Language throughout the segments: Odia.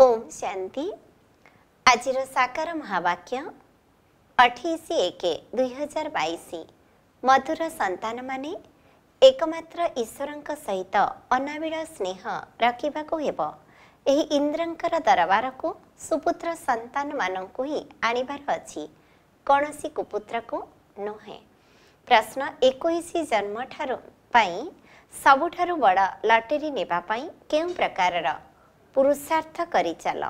ओम शांति आज साकार महावाक्य ଅଠେଇଶ ଏକ ଦୁଇହଜାର ବାଇଶ ମଧୁର ସନ୍ତାନମାନେ ଏକମାତ୍ର ଈଶ୍ୱରଙ୍କ ସହିତ ଅନାବିଳ ସ୍ନେହ ରଖିବାକୁ ହେବ ଏହି ଇନ୍ଦ୍ରଙ୍କର ଦରବାରକୁ ସୁପୁତ୍ର ସନ୍ତାନମାନଙ୍କୁ ହିଁ ଆଣିବାର ଅଛି କୌଣସି କୁପୁତ୍ରକୁ ନୁହେଁ ପ୍ରଶ୍ନ ଏକୋଇଶ ଜନ୍ମଠାରୁ ପାଇଁ ସବୁଠାରୁ ବଡ଼ ଲଟେରୀ ନେବା ପାଇଁ କେଉଁ ପ୍ରକାରର ପୁରୁଷାର୍ଥ କରିଚାଲ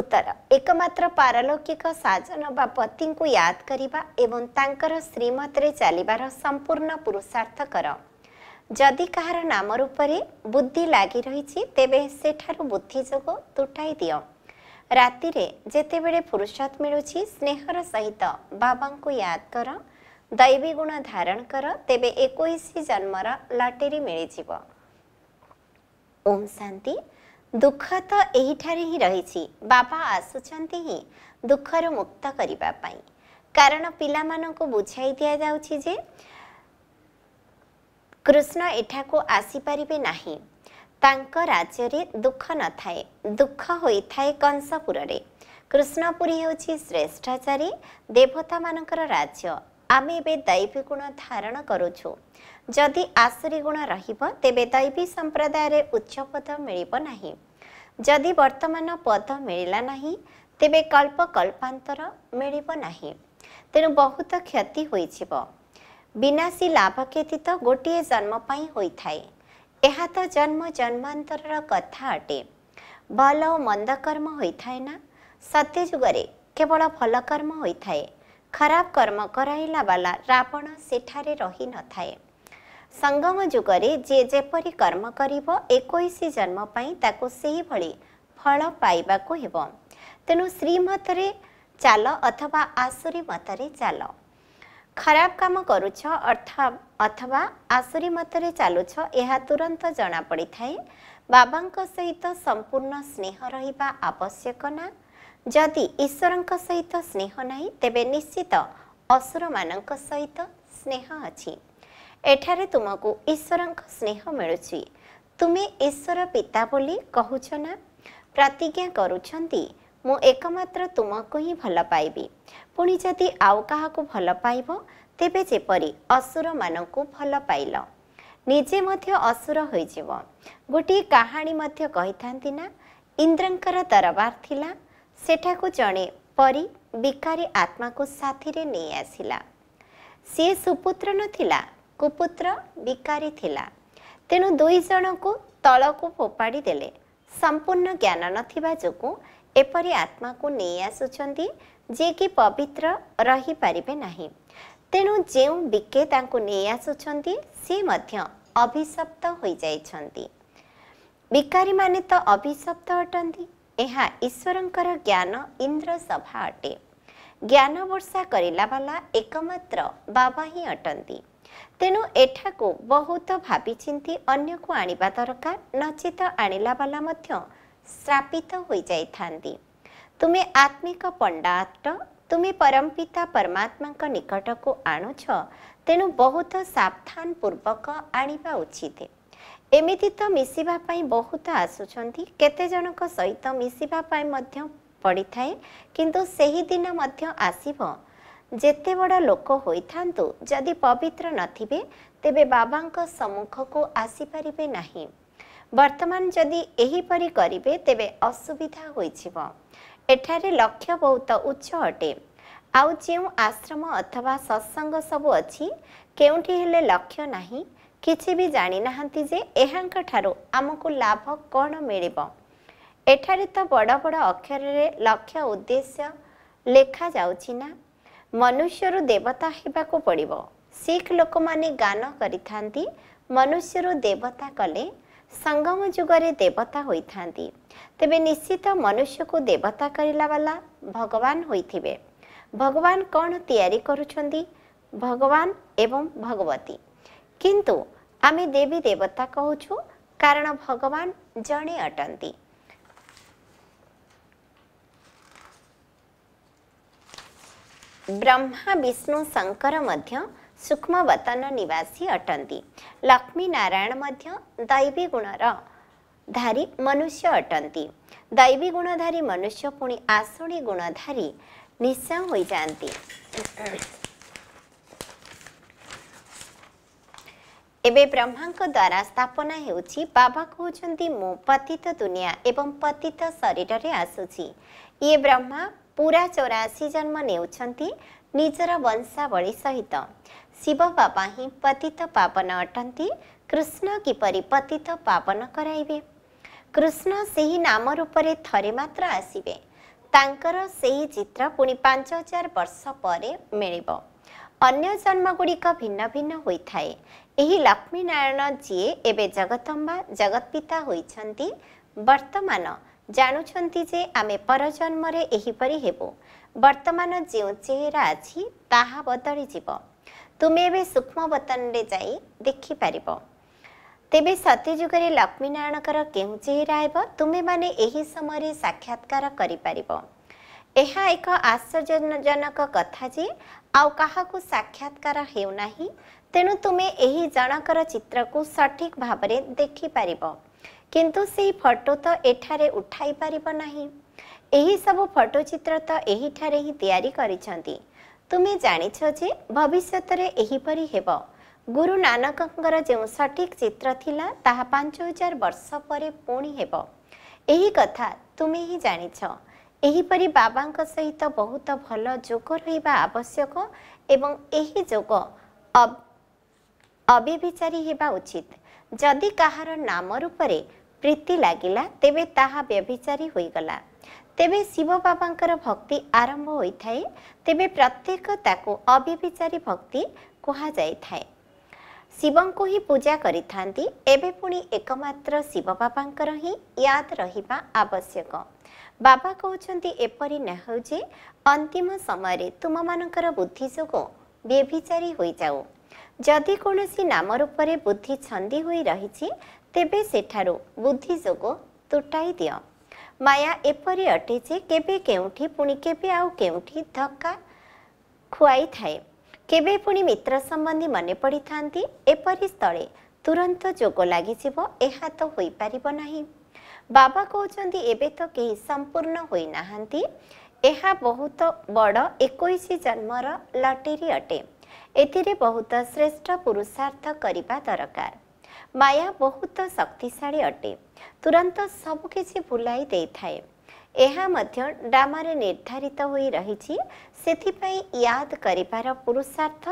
ଉତ୍ତର ଏକମାତ୍ର ପାରଲୌକିକ ସାଜନ ବା ପତିଙ୍କୁ ୟାଦ କରିବା ଏବଂ ତାଙ୍କର ଶ୍ରୀମତରେ ଚାଲିବାର ସମ୍ପୂର୍ଣ୍ଣ ପୁରୁଷାର୍ଥ କର ଯଦି କାହାର ନାମ ରୂପରେ ବୁଦ୍ଧି ଲାଗି ରହିଛି ତେବେ ସେଠାରୁ ବୁଦ୍ଧି ଯୋଗ ତୁଟାଇ ଦିଅ ରାତିରେ ଯେତେବେଳେ ଫୁରସତ ମିଳୁଛି ସ୍ନେହର ସହିତ ବାବାଙ୍କୁ ୟାଦ କର ଦୈବୀ ଗୁଣ ଧାରଣ କର ତେବେ ଏକୋଇଶ ଜନ୍ମର ଲଟେରୀ ମିଳିଯିବ ଓମ୍ ଶାନ୍ତି ଦୁଃଖ ତ ଏହିଠାରେ ହିଁ ରହିଛି ବାପା ଆସୁଛନ୍ତି ହିଁ ଦୁଃଖରୁ ମୁକ୍ତ କରିବା ପାଇଁ କାରଣ ପିଲାମାନଙ୍କୁ ବୁଝାଇ ଦିଆଯାଉଛି ଯେ କୃଷ୍ଣ ଏଠାକୁ ଆସିପାରିବେ ନାହିଁ ତାଙ୍କ ରାଜ୍ୟରେ ଦୁଃଖ ନଥାଏ ଦୁଃଖ ହୋଇଥାଏ କଂସପୁରରେ କୃଷ୍ଣପୁରୀ ହେଉଛି ଶ୍ରେଷ୍ଠାଚାରୀ ଦେବତାମାନଙ୍କର ରାଜ୍ୟ ଆମେ ଏବେ ଦୈବୀ ଗୁଣ ଧାରଣ କରୁଛୁ ଯଦି ଆଶୁରୀ ଗୁଣ ରହିବ ତେବେ ଦୈବୀ ସମ୍ପ୍ରଦାୟରେ ଉଚ୍ଚ ପଦ ମିଳିବ ନାହିଁ ଯଦି ବର୍ତ୍ତମାନ ପଦ ମିଳିଲା ନାହିଁ ତେବେ କଳ୍ପ କଳ୍ପାନ୍ତର ମିଳିବ ନାହିଁ ତେଣୁ ବହୁତ କ୍ଷତି ହୋଇଯିବ ବିନାଶୀ ଲାଭ କ୍ଷତି ତ ଗୋଟିଏ ଜନ୍ମ ପାଇଁ ହୋଇଥାଏ ଏହା ତ ଜନ୍ମ ଜନ୍ମାନ୍ତରର କଥା ଅଟେ ଭଲ ଓ ମନ୍ଦ କର୍ମ ହୋଇଥାଏ ନା ସତ୍ୟଯୁଗରେ କେବଳ ଭଲ କର୍ମ ହୋଇଥାଏ ଖରାପ କର୍ମ କରାଇଲା ବାଲା ରାବଣ ସେଠାରେ ରହିନଥାଏ ସଙ୍ଗମ ଯୁଗରେ ଯିଏ ଯେପରି କର୍ମ କରିବ ଏକୋଇଶ ଜନ୍ମ ପାଇଁ ତାକୁ ସେହିଭଳି ଫଳ ପାଇବାକୁ ହେବ ତେଣୁ ଶ୍ରୀମତରେ ଚାଲ ଅଥବା ଆସୁରୀ ମତରେ ଚାଲ ଖରାପ କାମ କରୁଛ ଅଥବା ଆସୁରୀ ମତରେ ଚାଲୁଛ ଏହା ତୁରନ୍ତ ଜଣାପଡ଼ିଥାଏ ବାବାଙ୍କ ସହିତ ସମ୍ପୂର୍ଣ୍ଣ ସ୍ନେହ ରହିବା ଆବଶ୍ୟକ ନା ଯଦି ଈଶ୍ୱରଙ୍କ ସହିତ ସ୍ନେହ ନାହିଁ ତେବେ ନିଶ୍ଚିତ ଅସୁରମାନଙ୍କ ସହିତ ସ୍ନେହ ଅଛି ଏଠାରେ ତୁମକୁ ଈଶ୍ୱରଙ୍କ ସ୍ନେହ ମିଳୁଛି ତୁମେ ଈଶ୍ୱର ପିତା ବୋଲି କହୁଛ ନା ପ୍ରତିଜ୍ଞା କରୁଛନ୍ତି ମୁଁ ଏକମାତ୍ର ତୁମକୁ ହିଁ ଭଲ ପାଇବି ପୁଣି ଯଦି ଆଉ କାହାକୁ ଭଲ ପାଇବ ତେବେ ଯେପରି ଅସୁରମାନଙ୍କୁ ଭଲ ପାଇଲ ନିଜେ ମଧ୍ୟ ଅସୁର ହୋଇଯିବ ଗୋଟିଏ କାହାଣୀ ମଧ୍ୟ କହିଥାନ୍ତି ନା ଇନ୍ଦ୍ରଙ୍କର ଦରବାର ଥିଲା ସେଠାକୁ ଜଣେ ପରି ବିକାରୀ ଆତ୍ମାକୁ ସାଥିରେ ନେଇ ଆସିଲା ସିଏ ସୁପୁତ୍ର ନଥିଲା କୁପୁତ୍ର ବିକାରୀ ଥିଲା ତେଣୁ ଦୁଇ ଜଣଙ୍କୁ ତଳକୁ ଫୋପାଡ଼ି ଦେଲେ ସମ୍ପୂର୍ଣ୍ଣ ଜ୍ଞାନ ନଥିବା ଯୋଗୁଁ ଏପରି ଆତ୍ମାକୁ ନେଇ ଆସୁଛନ୍ତି ଯିଏକି ପବିତ୍ର ରହିପାରିବେ ନାହିଁ ତେଣୁ ଯେଉଁ ବିକେ ତାଙ୍କୁ ନେଇ ଆସୁଛନ୍ତି ସେ ମଧ୍ୟ ଅଭିଶପ୍ତ ହୋଇଯାଇଛନ୍ତି ବିକାରୀମାନେ ତ ଅଭିଶପ୍ତ ଅଟନ୍ତି ଏହା ଈଶ୍ୱରଙ୍କର ଜ୍ଞାନ ଇନ୍ଦ୍ର ସଭା ଅଟେ ଜ୍ଞାନ ବର୍ଷା କରିଲା ବାଲା ଏକମାତ୍ର ବାବା ହିଁ ଅଟନ୍ତି ତେଣୁ ଏଠାକୁ ବହୁତ ଭାବିଛନ୍ତି ଅନ୍ୟକୁ ଆଣିବା ଦରକାର ନଚେତ ଆଣିଲା ବାଲା ମଧ୍ୟ ଶ୍ରାପିତ ହୋଇଯାଇଥାନ୍ତି ତୁମେ ଆତ୍ମିକ ପଣ୍ଡା ଆତ୍ମ ତୁମେ ପରମପିତା ପରମାତ୍ମାଙ୍କ ନିକଟକୁ ଆଣୁଛ ତେଣୁ ବହୁତ ସାବଧାନ ପୂର୍ବକ ଆଣିବା ଉଚିତ ଏମିତି ତ ମିଶିବା ପାଇଁ ବହୁତ ଆସୁଛନ୍ତି କେତେଜଣଙ୍କ ସହିତ ମିଶିବା ପାଇଁ ମଧ୍ୟ ପଡ଼ିଥାଏ କିନ୍ତୁ ସେହିଦିନ ମଧ୍ୟ ଆସିବ ଯେତେ ବଡ଼ ଲୋକ ହୋଇଥାନ୍ତୁ ଯଦି ପବିତ୍ର ନଥିବେ ତେବେ ବାବାଙ୍କ ସମ୍ମୁଖକୁ ଆସିପାରିବେ ନାହିଁ ବର୍ତ୍ତମାନ ଯଦି ଏହିପରି କରିବେ ତେବେ ଅସୁବିଧା ହୋଇଯିବ ଏଠାରେ ଲକ୍ଷ୍ୟ ବହୁତ ଉଚ୍ଚ ଅଟେ ଆଉ ଯେଉଁ ଆଶ୍ରମ ଅଥବା ସତ୍ସଙ୍ଗ ସବୁ ଅଛି କେଉଁଠି ହେଲେ ଲକ୍ଷ୍ୟ ନାହିଁ କିଛି ବି ଜାଣିନାହାନ୍ତି ଯେ ଏହାଙ୍କ ଠାରୁ ଆମକୁ ଲାଭ କ'ଣ ମିଳିବ ଏଠାରେ ତ ବଡ଼ ବଡ଼ ଅକ୍ଷରରେ ଲକ୍ଷ୍ୟ ଉଦ୍ଦେଶ୍ୟ ଲେଖାଯାଉଛି ନା ମନୁଷ୍ୟରୁ ଦେବତା ହେବାକୁ ପଡ଼ିବ ଶିଖ ଲୋକମାନେ ଗାନ କରିଥାନ୍ତି ମନୁଷ୍ୟରୁ ଦେବତା କଲେ ସଙ୍ଗମ ଯୁଗରେ ଦେବତା ହୋଇଥାନ୍ତି ତେବେ ନିଶ୍ଚିତ ମନୁଷ୍ୟକୁ ଦେବତା କରିଲା ବାଲା ଭଗବାନ ହୋଇଥିବେ ଭଗବାନ କ'ଣ ତିଆରି କରୁଛନ୍ତି ଭଗବାନ ଏବଂ ଭଗବତୀ କିନ୍ତୁ ଆମେ ଦେବୀ ଦେବତା କହୁଛୁ କାରଣ ଭଗବାନ ଜଣେ ଅଟନ୍ତି ବ୍ରହ୍ମା ବିଷ୍ଣୁ ଶଙ୍କର ମଧ୍ୟ ସୂକ୍ଷ୍ମବତନ ନିବାସୀ ଅଟନ୍ତି ଲକ୍ଷ୍ମୀ ନାରାୟଣ ମଧ୍ୟ ଦୈବୀ ଗୁଣର ଧାରୀ ମନୁଷ୍ୟ ଅଟନ୍ତି ଦୈବୀ ଗୁଣଧାରୀ ମନୁଷ୍ୟ ପୁଣି ଆସୁଣୀ ଗୁଣଧାରୀ ନିଶା ହୋଇଯାଆନ୍ତି ଏବେ ବ୍ରହ୍ମାଙ୍କ ଦ୍ୱାରା ସ୍ଥାପନା ହେଉଛି ବାବା କହୁଛନ୍ତି ମୁଁ ପତିତ ଦୁନିଆ ଏବଂ ପତିତ ଶରୀରରେ ଆସୁଛି ଇଏ ବ୍ରହ୍ମା ପୁରା ଚଉରାଅଶୀ ଜନ୍ମ ନେଉଛନ୍ତି ନିଜର ବଂଶାବଳୀ ସହିତ ଶିବ ବାବା ହିଁ ପତିତ ପାବନ ଅଟନ୍ତି କୃଷ୍ଣ କିପରି ପତିତ ପାବନ କରାଇବେ କୃଷ୍ଣ ସେହି ନାମ ରୂପରେ ଥରେ ମାତ୍ର ଆସିବେ ତାଙ୍କର ସେହି ଚିତ୍ର ପୁଣି ପାଞ୍ଚ ହଜାର ବର୍ଷ ପରେ ମିଳିବ ଅନ୍ୟ ଜନ୍ମଗୁଡ଼ିକ ଭିନ୍ନ ଭିନ୍ନ ହୋଇଥାଏ ଏହି ଲକ୍ଷ୍ମୀନାରାୟଣ ଯିଏ ଏବେ ଜଗତମ୍ବା ଜଗତ ପିତା ହୋଇଛନ୍ତି ବର୍ତ୍ତମାନ ଜାଣୁଛନ୍ତି ଯେ ଆମେ ପରଜନ୍ମରେ ଏହିପରି ହେବୁ ବର୍ତ୍ତମାନ ଯେଉଁ ଚେହେରା ଅଛି ତାହା ବଦଳିଯିବ ତୁମେ ଏବେ ସୂକ୍ଷ୍ମବତନରେ ଯାଇ ଦେଖିପାରିବ ତେବେ ସତ୍ୟଯୁଗରେ ଲକ୍ଷ୍ମୀନାରାୟଣଙ୍କର କେଉଁ ଚେହେରା ହେବ ତୁମେମାନେ ଏହି ସମୟରେ ସାକ୍ଷାତକାର କରିପାରିବ ଏହା ଏକ ଆଶ୍ଚର୍ଯ୍ୟଜନକ କଥା ଯେ ଆଉ କାହାକୁ ସାକ୍ଷାତକାର ହେଉନାହିଁ ତେଣୁ ତୁମେ ଏହି ଜଣଙ୍କର ଚିତ୍ରକୁ ସଠିକ୍ ଭାବରେ ଦେଖିପାରିବ କିନ୍ତୁ ସେଇ ଫଟୋ ତ ଏଠାରେ ଉଠାଇ ପାରିବ ନାହିଁ ଏହିସବୁ ଫଟୋଚିତ୍ର ତ ଏହିଠାରେ ହିଁ ତିଆରି କରିଛନ୍ତି ତୁମେ ଜାଣିଛ ଯେ ଭବିଷ୍ୟତରେ ଏହିପରି ହେବ ଗୁରୁ ନାନକଙ୍କର ଯେଉଁ ସଠିକ୍ ଚିତ୍ର ଥିଲା ତାହା ପାଞ୍ଚ ହଜାର ବର୍ଷ ପରେ ପୁଣି ହେବ ଏହି କଥା ତୁମେ ହିଁ ଜାଣିଛ ଏହିପରି ବାବାଙ୍କ ସହିତ ବହୁତ ଭଲ ଯୋଗ ରହିବା ଆବଶ୍ୟକ ଏବଂ ଏହି ଯୋଗ ଅବ୍ୟଭିଚାରୀ ହେବା ଉଚିତ ଯଦି କାହାର ନାମ ରୂପରେ ପ୍ରୀତି ଲାଗିଲା ତେବେ ତାହା ବ୍ୟଭିଚାରୀ ହୋଇଗଲା ତେବେ ଶିବ ବାବାଙ୍କର ଭକ୍ତି ଆରମ୍ଭ ହୋଇଥାଏ ତେବେ ପ୍ରତ୍ୟେକ ତାକୁ ଅବ୍ୟଭିଚାରୀ ଭକ୍ତି କୁହାଯାଇଥାଏ ଶିବଙ୍କୁ ହିଁ ପୂଜା କରିଥାନ୍ତି ଏବେ ପୁଣି ଏକମାତ୍ର ଶିବ ବାବାଙ୍କର ହିଁ ୟାଦ ରହିବା ଆବଶ୍ୟକ ବାବା କହୁଛନ୍ତି ଏପରି ନ ହେଉ ଯେ ଅନ୍ତିମ ସମୟରେ ତୁମମାନଙ୍କର ବୁଦ୍ଧି ଯୋଗୁଁ ବ୍ୟଭିଚାରୀ ହୋଇଯାଉ ଯଦି କୌଣସି ନାମ ରୂପରେ ବୁଦ୍ଧି ଛନ୍ଦି ହୋଇ ରହିଛି ତେବେ ସେଠାରୁ ବୁଦ୍ଧି ଯୋଗ ତୁଟାଇ ଦିଅ ମାୟା ଏପରି ଅଟେ ଯେ କେବେ କେଉଁଠି ପୁଣି କେବେ ଆଉ କେଉଁଠି ଧକ୍କା ଖୁଆଇଥାଏ କେବେ ପୁଣି ମିତ୍ର ସମ୍ବନ୍ଧୀ ମନେ ପଡ଼ିଥାନ୍ତି ଏପରି ସ୍ଥଳେ ତୁରନ୍ତ ଯୋଗ ଲାଗିଯିବ ଏହା ତ ହୋଇପାରିବ ନାହିଁ ବାବା କହୁଛନ୍ତି ଏବେ ତ କେହି ସମ୍ପୂର୍ଣ୍ଣ ହୋଇନାହାନ୍ତି ଏହା ବହୁତ ବଡ଼ ଏକୋଇଶ ଜନ୍ମର ଲଟେରୀ ଅଟେ ଏଥିରେ ବହୁତ ଶ୍ରେଷ୍ଠ ପୁରୁଷାର୍ଥ କରିବା ଦରକାର ମାୟା ବହୁତ ଶକ୍ତିଶାଳୀ ଅଟେ ତୁରନ୍ତ ସବୁ କିଛି ଭୁଲାଇ ଦେଇଥାଏ ଏହା ମଧ୍ୟ ଡାମାରେ ନିର୍ଦ୍ଧାରିତ ହୋଇ ରହିଛି ସେଥିପାଇଁ ୟାଦ କରିବାର ପୁରୁଷାର୍ଥ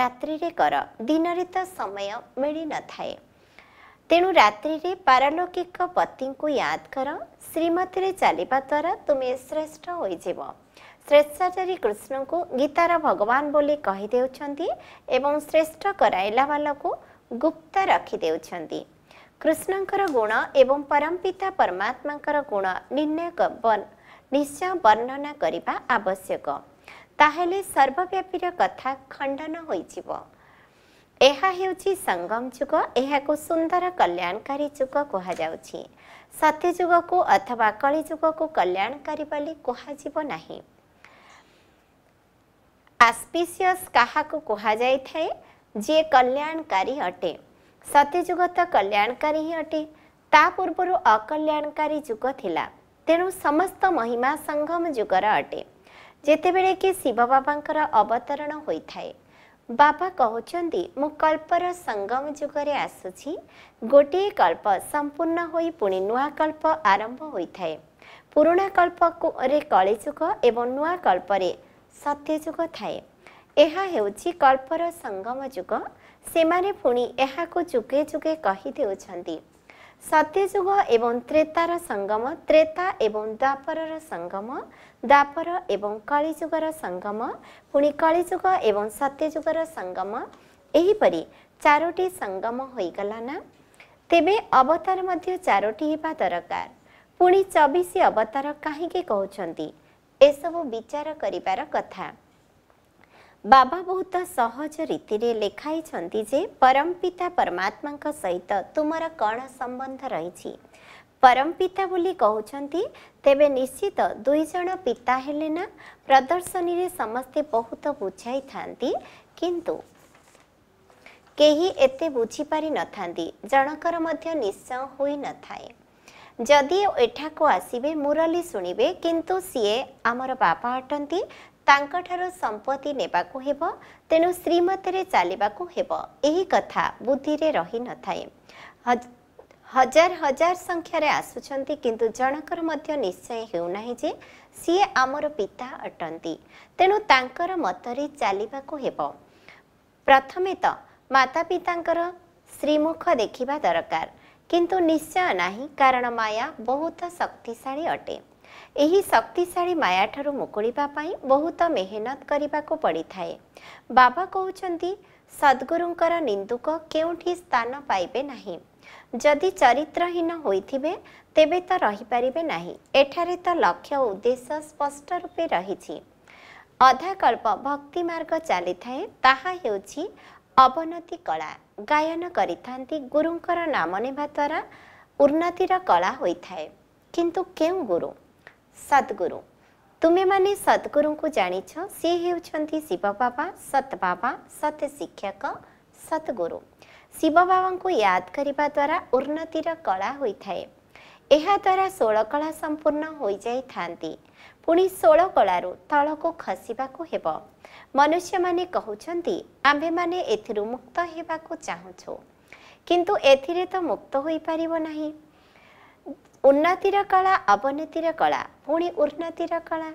ରାତ୍ରିରେ କର ଦିନରେ ତ ସମୟ ମିଳିନଥାଏ ତେଣୁ ରାତ୍ରିରେ ପାରଲୌକିକ ପତିଙ୍କୁ ୟାଦ କର ଶ୍ରୀମତୀରେ ଚାଲିବା ଦ୍ୱାରା ତୁମେ ଶ୍ରେଷ୍ଠ ହୋଇଯିବ ଶ୍ରେଷ୍ଠାଚାରୀ କୃଷ୍ଣଙ୍କୁ ଗୀତାର ଭଗବାନ ବୋଲି କହିଦେଉଛନ୍ତି ଏବଂ ଶ୍ରେଷ୍ଠ କରାଇଲା ବାଲକୁ ଗୁପ୍ତ ରଖିଦେଉଛନ୍ତି କୃଷ୍ଣଙ୍କର ଗୁଣ ଏବଂ ପରମପିତା ପରମାତ୍ମାଙ୍କର ଗୁଣ ନିର୍ଣ୍ଣୟ ନିଶ୍ଚୟ ବର୍ଣ୍ଣନା କରିବା ଆବଶ୍ୟକ ତାହେଲେ ସର୍ବବ୍ୟାପୀର କଥା ଖଣ୍ଡନ ହୋଇଯିବ ଏହା ହେଉଛି ସଙ୍ଗମ ଯୁଗ ଏହାକୁ ସୁନ୍ଦର କଲ୍ୟାଣକାରୀ ଯୁଗ କୁହାଯାଉଛି ସତ୍ୟଯୁଗକୁ ଅଥବା କଳିଯୁଗକୁ କଲ୍ୟାଣକାରୀ ବୋଲି କୁହାଯିବ ନାହିଁ आस्पिशियस କାହାକୁ କୁହାଯାଇଥାଏ ଯିଏ କଲ୍ୟାଣକାରୀ ଅଟେ ସତ୍ୟଯୁଗ ତ କଲ୍ୟାଣକାରୀ ହିଁ ଅଟେ ତା ପୂର୍ବରୁ ଅକଲ୍ୟାଣକାରୀ ଯୁଗ ଥିଲା ତେଣୁ ସମସ୍ତ ମହିମା ସଙ୍ଗମ ଯୁଗର ଅଟେ ଯେତେବେଳେ କି ଶିବ ବାବାଙ୍କର ଅବତରଣ ହୋଇଥାଏ ବାବା କହୁଛନ୍ତି ମୁଁ କଳ୍ପର ସଙ୍ଗମ ଯୁଗରେ ଆସୁଛି ଗୋଟିଏ କଳ୍ପ ସମ୍ପୂର୍ଣ୍ଣ ହୋଇ ପୁଣି ନୂଆ କଳ୍ପ ଆରମ୍ଭ ହୋଇଥାଏ ପୁରୁଣା କଳ୍ପରେ କଳିଯୁଗ ଏବଂ ନୂଆ କଳ୍ପରେ ସତ୍ୟଯୁଗ ଥାଏ ଏହା ହେଉଛି କଳ୍ପର ସଙ୍ଗମ ଯୁଗ ସେମାନେ ପୁଣି ଏହାକୁ ଯୁଗେ ଯୁଗେ କହି ଦେଉଛନ୍ତି ସତ୍ୟଯୁଗ ଏବଂ ତ୍ରେତାର ସଙ୍ଗମ ତ୍ରେତା ଏବଂ ଦ୍ୱାପରର ସଙ୍ଗମ ଦ୍ୱାପର ଏବଂ କଳିଯୁଗର ସଙ୍ଗମ ପୁଣି କଳିଯୁଗ ଏବଂ ସତ୍ୟଯୁଗର ସଙ୍ଗମ ଏହିପରି ଚାରୋଟି ସଙ୍ଗମ ହୋଇଗଲା ନା ତେବେ ଅବତାର ମଧ୍ୟ ଚାରୋଟି ହେବା ଦରକାର ପୁଣି ଚବିଶ ଅବତାର କାହିଁକି କହୁଛନ୍ତି ଏସବୁ ବିଚାର କରିବାର କଥା ବାବା ବହୁତ ସହଜ ରୀତିରେ ଲେଖାଇଛନ୍ତି ଯେ ପରମ ପିତା ପରମାତ୍ମାଙ୍କ ସହିତ ତୁମର କ'ଣ ସମ୍ବନ୍ଧ ରହିଛି ପରମ ପିତା ବୋଲି କହୁଛନ୍ତି ତେବେ ନିଶ୍ଚିତ ଦୁଇ ଜଣ ପିତା ହେଲେ ନା ପ୍ରଦର୍ଶନୀରେ ସମସ୍ତେ ବହୁତ ବୁଝାଇଥାନ୍ତି କିନ୍ତୁ କେହି ଏତେ ବୁଝିପାରିନଥାନ୍ତି ଜଣଙ୍କର ମଧ୍ୟ ନିଶ୍ଚୟ ହୋଇନଥାଏ ଯଦି ଏଠାକୁ ଆସିବେ ମୁରଲୀ ଶୁଣିବେ କିନ୍ତୁ ସିଏ ଆମର ବାପା ଅଟନ୍ତି ତାଙ୍କଠାରୁ ସମ୍ପତ୍ତି ନେବାକୁ ହେବ ତେଣୁ ଶ୍ରୀମତୀରେ ଚାଲିବାକୁ ହେବ ଏହି କଥା ବୁଦ୍ଧିରେ ରହିନଥାଏ ହଜାର ହଜାର ସଂଖ୍ୟାରେ ଆସୁଛନ୍ତି କିନ୍ତୁ ଜଣଙ୍କର ମଧ୍ୟ ନିଶ୍ଚୟ ହେଉନାହିଁ ଯେ ସିଏ ଆମର ପିତା ଅଟନ୍ତି ତେଣୁ ତାଙ୍କର ମତରେ ଚାଲିବାକୁ ହେବ ପ୍ରଥମେ ତ ମାତାପିତାଙ୍କର ଶ୍ରୀମୁଖ ଦେଖିବା ଦରକାର କିନ୍ତୁ ନିଶ୍ଚୟ ନାହିଁ କାରଣ ମାୟା ବହୁତ ଶକ୍ତିଶାଳୀ ଅଟେ ଏହି ଶକ୍ତିଶାଳୀ ମାୟାଠାରୁ ମୁକୁଳିବା ପାଇଁ ବହୁତ ମେହନତ କରିବାକୁ ପଡ଼ିଥାଏ ବାବା କହୁଛନ୍ତି ସଦ୍ଗୁରୁଙ୍କର ନିନ୍ଦୁକ କେଉଁଠି ସ୍ଥାନ ପାଇବେ ନାହିଁ ଯଦି ଚରିତ୍ରହୀନ ହୋଇଥିବେ ତେବେ ତ ରହିପାରିବେ ନାହିଁ ଏଠାରେ ତ ଲକ୍ଷ୍ୟ ଉଦ୍ଦେଶ୍ୟ ସ୍ପଷ୍ଟ ରୂପେ ରହିଛି ଅଧାକଳ୍ପ ଭକ୍ତି ମାର୍ଗ ଚାଲିଥାଏ ତାହା ହେଉଛି ଅବନତି କଳା ଗାୟନ କରିଥାନ୍ତି ଗୁରୁଙ୍କର ନାମ ନେବା ଦ୍ୱାରା ଉନ୍ନତିର କଳା ହୋଇଥାଏ କିନ୍ତୁ କେଉଁ ଗୁରୁ ସଦ୍ଗୁରୁ ତୁମେମାନେ ସଦ୍ଗୁରୁଙ୍କୁ ଜାଣିଛ ସିଏ ହେଉଛନ୍ତି ଶିବ ବାବା ସତ୍ ବାବା ସତ୍ ଶିକ୍ଷକ ସଦ୍ଗୁରୁ ଶିବ ବାବାଙ୍କୁ ୟାଦ କରିବା ଦ୍ୱାରା ଉନ୍ନତିର କଳା ହୋଇଥାଏ ଏହାଦ୍ୱାରା ଷୋଳକଳା ସମ୍ପୂର୍ଣ୍ଣ ହୋଇଯାଇଥାନ୍ତି ପୁଣି ଷୋଳକଳାରୁ ତଳକୁ ଖସିବାକୁ ହେବ ମନୁଷ୍ୟମାନେ କହୁଛନ୍ତି ଆମ୍ଭେମାନେ ଏଥିରୁ ମୁକ୍ତ ହେବାକୁ ଚାହୁଁଛୁ କିନ୍ତୁ ଏଥିରେ ତ ମୁକ୍ତ ହୋଇପାରିବ ନାହିଁ ଉନ୍ନତିର କଳା ଅବନତିର କଳା ପୁଣି ଉନ୍ନତିର କଳା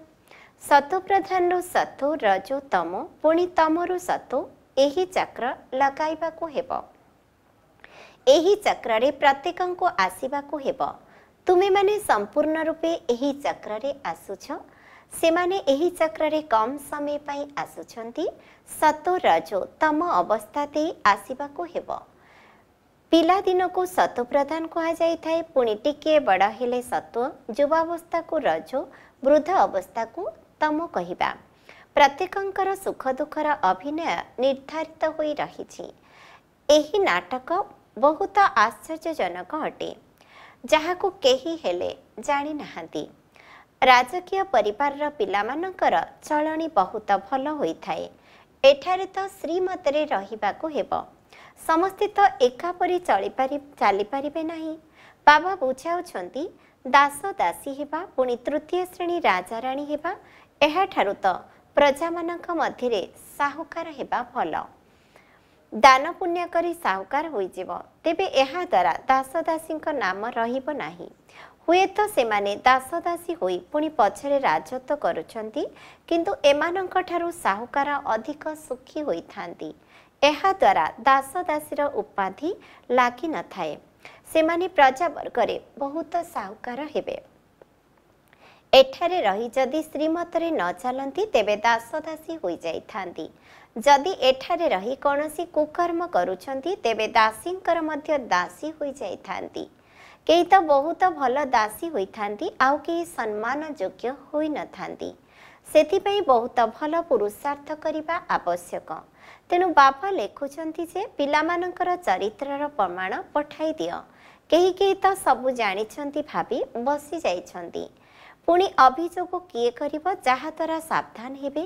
ସତୁ ପ୍ରଧାନରୁ ସତୁ ରଜୁ ତମ ପୁଣି ତମରୁ ସତୁ ଏହି ଚକ୍ର ଲଗାଇବାକୁ ହେବ ଏହି ଚକ୍ରରେ ପ୍ରତ୍ୟେକଙ୍କୁ ଆସିବାକୁ ହେବ ତୁମେମାନେ ସମ୍ପୂର୍ଣ୍ଣ ରୂପେ ଏହି ଚକ୍ରରେ ଆସୁଛ ସେମାନେ ଏହି ଚକ୍ରରେ କମ୍ ସମୟ ପାଇଁ ଆସୁଛନ୍ତି ସତ ରଜ ତମ ଅବସ୍ଥା ଦେଇ ଆସିବାକୁ ହେବ ପିଲାଦିନକୁ ସତ ପ୍ରଧାନ କୁହାଯାଇଥାଏ ପୁଣି ଟିକିଏ ବଡ଼ ହେଲେ ସତ ଯୁବାବସ୍ଥାକୁ ରଜ ବୃଦ୍ଧ ଅବସ୍ଥାକୁ ତମ କହିବା ପ୍ରତ୍ୟେକଙ୍କର ସୁଖ ଦୁଃଖର ଅଭିନୟ ନିର୍ଦ୍ଧାରିତ ହୋଇ ରହିଛି ଏହି ନାଟକ ବହୁତ ଆଶ୍ଚର୍ଯ୍ୟଜନକ ଅଟେ ଯାହାକୁ କେହି ହେଲେ ଜାଣିନାହାନ୍ତି ରାଜକୀୟ ପରିବାରର ପିଲାମାନଙ୍କର ଚଳଣି ବହୁତ ଭଲ ହୋଇଥାଏ ଏଠାରେ ତ ଶ୍ରୀମତରେ ରହିବାକୁ ହେବ ସମସ୍ତେ ତ ଏକାପରି ଚଳିପାରି ଚାଲିପାରିବେ ନାହିଁ ବାବା ବୁଝାଉଛନ୍ତି ଦାସ ଦାସୀ ହେବା ପୁଣି ତୃତୀୟ ଶ୍ରେଣୀ ରାଜାରାଣୀ ହେବା ଏହାଠାରୁ ତ ପ୍ରଜାମାନଙ୍କ ମଧ୍ୟରେ ସାହୁକାର ହେବା ଭଲ ଦାନ ପୁଣ୍ୟ କରି ସାହୁକାର ହୋଇଯିବ ତେବେ ଏହାଦ୍ୱାରା ଦାସଦାସୀଙ୍କ ନାମ ରହିବ ନାହିଁ ହୁଏତ ସେମାନେ ଦାସଦାସୀ ହୋଇ ପୁଣି ପଛରେ ରାଜତ୍ୱ କରୁଛନ୍ତି କିନ୍ତୁ ଏମାନଙ୍କଠାରୁ ସାହୁକାର ଅଧିକ ସୁଖୀ ହୋଇଥାନ୍ତି ଏହାଦ୍ୱାରା ଦାସଦାସୀର ଉପାଧି ଲାଗିନଥାଏ ସେମାନେ ପ୍ରଜାବର୍ଗରେ ବହୁତ ସାହୁକାର ହେବେ ଏଠାରେ ରହି ଯଦି ଶ୍ରୀମତରେ ନ ଚାଲନ୍ତି ତେବେ ଦାସଦାସୀ ହୋଇଯାଇଥାନ୍ତି ଯଦି ଏଠାରେ ରହି କୌଣସି କୁକର୍ମ କରୁଛନ୍ତି ତେବେ ଦାସୀଙ୍କର ମଧ୍ୟ ଦାସୀ ହୋଇଯାଇଥାନ୍ତି କେହି ତ ବହୁତ ଭଲ ଦାସୀ ହୋଇଥାନ୍ତି ଆଉ କେହି ସମ୍ମାନଯୋଗ୍ୟ ହୋଇନଥାନ୍ତି ସେଥିପାଇଁ ବହୁତ ଭଲ ପୁରୁଷାର୍ଥ କରିବା ଆବଶ୍ୟକ ତେଣୁ ବାପା ଲେଖୁଛନ୍ତି ଯେ ପିଲାମାନଙ୍କର ଚରିତ୍ରର ପ୍ରମାଣ ପଠାଇ ଦିଅ କେହି କେହି ତ ସବୁ ଜାଣିଛନ୍ତି ଭାବି ବସି ଯାଇଛନ୍ତି ପୁଣି ଅଭିଯୋଗ କିଏ କରିବ ଯାହାଦ୍ୱାରା ସାବଧାନ ହେବେ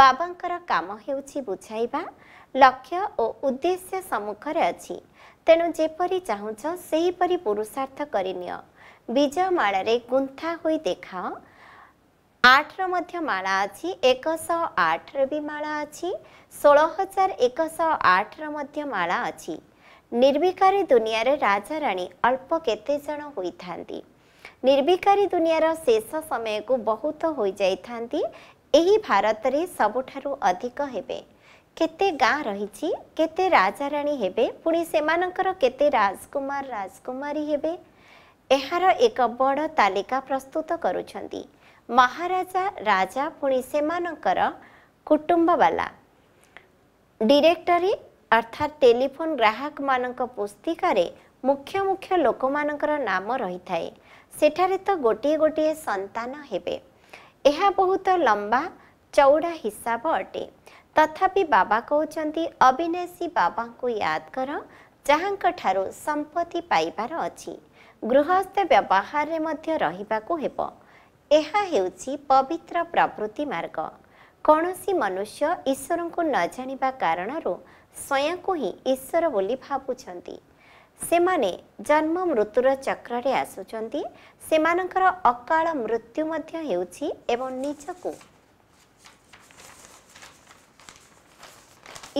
ବାବାଙ୍କର କାମ ହେଉଛି ବୁଝାଇବା ଲକ୍ଷ୍ୟ ଓ ଉଦ୍ଦେଶ୍ୟ ସମ୍ମୁଖରେ ଅଛି ତେଣୁ ଯେପରି ଚାହୁଁଛ ସେହିପରି ପୁରୁଷାର୍ଥ କରିନିଅ ବିଜୟ ମାଳାରେ ଗୁନ୍ଥା ହୋଇ ଦେଖାଅ ଆଠର ମଧ୍ୟ ମାଳା ଅଛି ଏକଶହ ଆଠର ବି ମାଳା ଅଛି ଷୋହଳ ହଜାର ଏକଶହ ଆଠର ମଧ୍ୟ ମାଳା ଅଛି ନିର୍ବିକାରୀ ଦୁନିଆରେ ରାଜାରାଣୀ ଅଳ୍ପ କେତେ ଜଣ ହୋଇଥାନ୍ତି ନିର୍ବିକାରୀ ଦୁନିଆର ଶେଷ ସମୟକୁ ବହୁତ ହୋଇଯାଇଥାନ୍ତି ଏହି ଭାରତରେ ସବୁଠାରୁ ଅଧିକ ହେବେ କେତେ ଗାଁ ରହିଛି କେତେ ରାଜାରାଣୀ ହେବେ ପୁଣି ସେମାନଙ୍କର କେତେ ରାଜକୁମାର ରାଜକୁମାରୀ ହେବେ ଏହାର ଏକ ବଡ଼ ତାଲିକା ପ୍ରସ୍ତୁତ କରୁଛନ୍ତି ମହାରାଜା ରାଜା ପୁଣି ସେମାନଙ୍କର କୁଟୁମ୍ବବାଲା ଡିରେକ୍ଟରୀ ଅର୍ଥାତ୍ ଟେଲିଫୋନ୍ ଗ୍ରାହକମାନଙ୍କ ପୁସ୍ତିକାରେ ମୁଖ୍ୟ ମୁଖ୍ୟ ଲୋକମାନଙ୍କର ନାମ ରହିଥାଏ ସେଠାରେ ତ ଗୋଟିଏ ଗୋଟିଏ ସନ୍ତାନ ହେବେ ଏହା ବହୁତ ଲମ୍ବା ଚଉଡ଼ା ହିସାବ ଅଟେ ତଥାପି ବାବା କହୁଛନ୍ତି ଅବିନାଶୀ ବାବାଙ୍କୁ ୟାଦ କର ଯାହାଙ୍କ ଠାରୁ ସମ୍ପତ୍ତି ପାଇବାର ଅଛି ଗୃହସ୍ଥ ବ୍ୟବହାରରେ ମଧ୍ୟ ରହିବାକୁ ହେବ ଏହା ହେଉଛି ପବିତ୍ର ପ୍ରବୃତ୍ତି ମାର୍ଗ କୌଣସି ମନୁଷ୍ୟ ଈଶ୍ୱରଙ୍କୁ ନ ଜାଣିବା କାରଣରୁ ସ୍ୱୟଂକୁ ହିଁ ଈଶ୍ୱର ବୋଲି ଭାବୁଛନ୍ତି ସେମାନେ ଜନ୍ମ ମୃତ୍ୟୁର ଚକ୍ରରେ ଆସୁଛନ୍ତି ସେମାନଙ୍କର ଅକାଳ ମୃତ୍ୟୁ ମଧ୍ୟ ହେଉଛି ଏବଂ ନିଜକୁ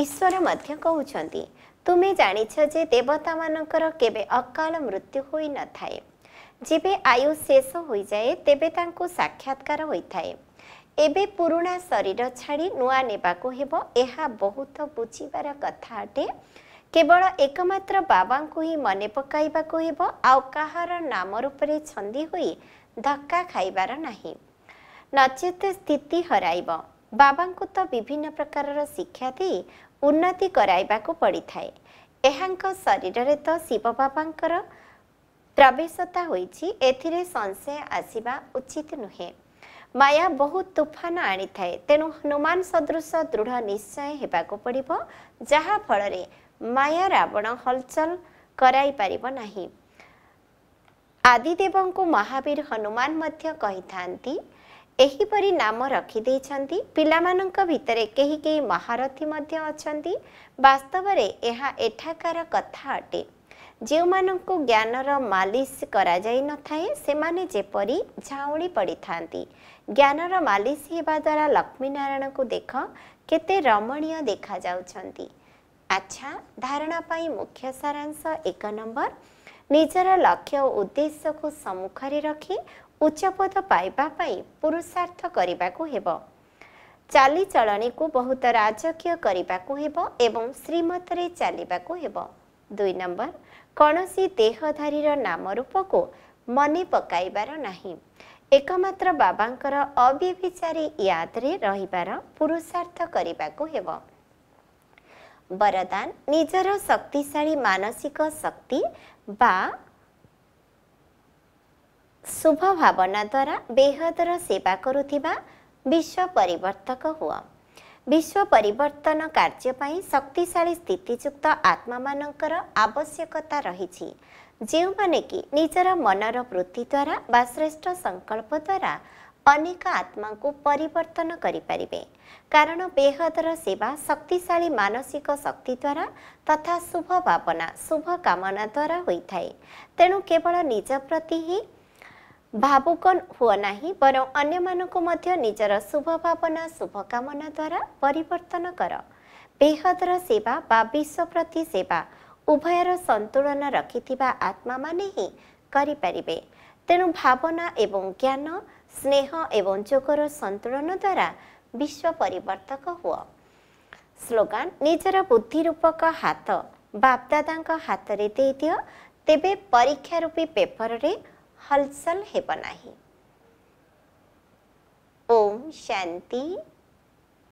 ଈଶ୍ୱର ମଧ୍ୟ କହୁଛନ୍ତି ତୁମେ ଜାଣିଛ ଯେ ଦେବତାମାନଙ୍କର କେବେ ଅକାଳ ମୃତ୍ୟୁ ହୋଇନଥାଏ ଯେବେ ଆୟୁ ଶେଷ ହୋଇଯାଏ ତେବେ ତାଙ୍କୁ ସାକ୍ଷାତକାର ହୋଇଥାଏ ଏବେ ପୁରୁଣା ଶରୀର ଛାଡ଼ି ନୂଆ ନେବାକୁ ହେବ ଏହା ବହୁତ ବୁଝିବାର କଥା ଅଟେ କେବଳ ଏକମାତ୍ର ବାବାଙ୍କୁ ହିଁ ମନେ ପକାଇବାକୁ ହେବ ଆଉ କାହାର ନାମ ରୂପରେ ଛନ୍ଦି ହୋଇ ଧକ୍କା ଖାଇବାର ନାହିଁ ନଚେତ ସ୍ଥିତି ହରାଇବ ବାବାଙ୍କୁ ତ ବିଭିନ୍ନ ପ୍ରକାରର ଶିକ୍ଷା ଦେଇ ଉନ୍ନତି କରାଇବାକୁ ପଡ଼ିଥାଏ ଏହାଙ୍କ ଶରୀରରେ ତ ଶିବ ବାବାଙ୍କର ପ୍ରବେଶତା ହୋଇଛି ଏଥିରେ ସଂଶୟ ଆସିବା ଉଚିତ ନୁହେଁ ମାୟା ବହୁତ ତୁଫାନ ଆଣିଥାଏ ତେଣୁ ହନୁମାନ ସଦୃଶ ଦୃଢ଼ ନିଶ୍ଚୟ ହେବାକୁ ପଡ଼ିବ ଯାହାଫଳରେ ମାୟା ରାବଣ ହଲଚଲ କରାଇପାରିବ ନାହିଁ ଆଦିଦେବଙ୍କୁ ମହାବୀର ହନୁମାନ ମଧ୍ୟ କହିଥାନ୍ତି ଏହିପରି ନାମ ରଖିଦେଇଛନ୍ତି ପିଲାମାନଙ୍କ ଭିତରେ କେହି କେହି ମହାରଥୀ ମଧ୍ୟ ଅଛନ୍ତି ବାସ୍ତବରେ ଏହା ଏଠାକାର କଥା ଅଟେ ଯେଉଁମାନଙ୍କୁ ଜ୍ଞାନର ମାଲିସ କରାଯାଇନଥାଏ ସେମାନେ ଯେପରି ଝାଉଁଳି ପଡ଼ିଥାନ୍ତି ଜ୍ଞାନର ମାଲିସ ହେବା ଦ୍ୱାରା ଲକ୍ଷ୍ମୀନାରାୟଣଙ୍କୁ ଦେଖ କେତେ ରମଣୀୟ ଦେଖାଯାଉଛନ୍ତି ଆଚ୍ଛା ଧାରଣା ପାଇଁ ମୁଖ୍ୟ ସାରାଂଶ ଏକ ନମ୍ବର ନିଜର ଲକ୍ଷ୍ୟ ଓ ଉଦ୍ଦେଶ୍ୟକୁ ସମ୍ମୁଖରେ ରଖି ଉଚ୍ଚପଦ ପାଇବା ପାଇଁ ପୁରୁଷାର୍ଥ କରିବାକୁ ହେବ ଚାଲିଚଳଣୀକୁ ବହୁତ ରାଜକୀୟ କରିବାକୁ ହେବ ଏବଂ ଶ୍ରୀମତରେ ଚାଲିବାକୁ ହେବ ଦୁଇ ନମ୍ବର କୌଣସି ଦେହଧାରୀର ନାମ ରୂପକୁ ମନେ ପକାଇବାର ନାହିଁ ଏକମାତ୍ର ବାବାଙ୍କର ଅବ୍ୟଭିଚାରୀ ୟାଦରେ ରହିବାର ପୁରୁଷାର୍ଥ କରିବାକୁ ହେବ ବରଦାନ ନିଜର ଶକ୍ତିଶାଳୀ ମାନସିକ ଶକ୍ତି ବା ଶୁଭ ଭାବନା ଦ୍ୱାରା ବେହଦର ସେବା କରୁଥିବା ବିଶ୍ୱ ପରିବର୍ତ୍ତକ ହୁଅ ବିଶ୍ୱ ପରିବର୍ତ୍ତନ କାର୍ଯ୍ୟ ପାଇଁ ଶକ୍ତିଶାଳୀ ସ୍ଥିତିଯୁକ୍ତ ଆତ୍ମାମାନଙ୍କର ଆବଶ୍ୟକତା ରହିଛି ଯେଉଁମାନେ କି ନିଜର ମନର ବୃତ୍ତି ଦ୍ୱାରା ବା ଶ୍ରେଷ୍ଠ ସଂକଳ୍ପ ଦ୍ୱାରା ଅନେକ ଆତ୍ମାଙ୍କୁ ପରିବର୍ତ୍ତନ କରିପାରିବେ କାରଣ ବେହଦର ସେବା ଶକ୍ତିଶାଳୀ ମାନସିକ ଶକ୍ତି ଦ୍ୱାରା ତଥା ଶୁଭ ଭାବନା ଶୁଭ କାମନା ଦ୍ୱାରା ହୋଇଥାଏ ତେଣୁ କେବଳ ନିଜ ପ୍ରତି ହିଁ ଭାବୁକ ହୁଅ ନାହିଁ ବରଂ ଅନ୍ୟମାନଙ୍କୁ ମଧ୍ୟ ନିଜର ଶୁଭ ଭାବନା ଶୁଭକାମନା ଦ୍ୱାରା ପରିବର୍ତ୍ତନ କର ବେହଦର ସେବା ବା ବିଶ୍ୱ ପ୍ରତି ସେବା ଉଭୟର ସନ୍ତୁଳନ ରଖିଥିବା ଆତ୍ମାମାନେ ହିଁ କରିପାରିବେ ତେଣୁ ଭାବନା ଏବଂ ଜ୍ଞାନ ସ୍ନେହ ଏବଂ ଯୋଗର ସନ୍ତୁଳନ ଦ୍ୱାରା ବିଶ୍ୱ ପରିବର୍ତ୍ତକ ହୁଅ ସ୍ଲୋଗାନ ନିଜର ବୁଦ୍ଧିରୂପକ ହାତ ବାପଦାଦାଙ୍କ ହାତରେ ଦେଇଦିଅ ତେବେ ପରୀକ୍ଷାରୂପୀ ପେପରରେ ହଲସଲ ହେବ ନାହିଁ ଓମ୍ ଶାନ୍ତି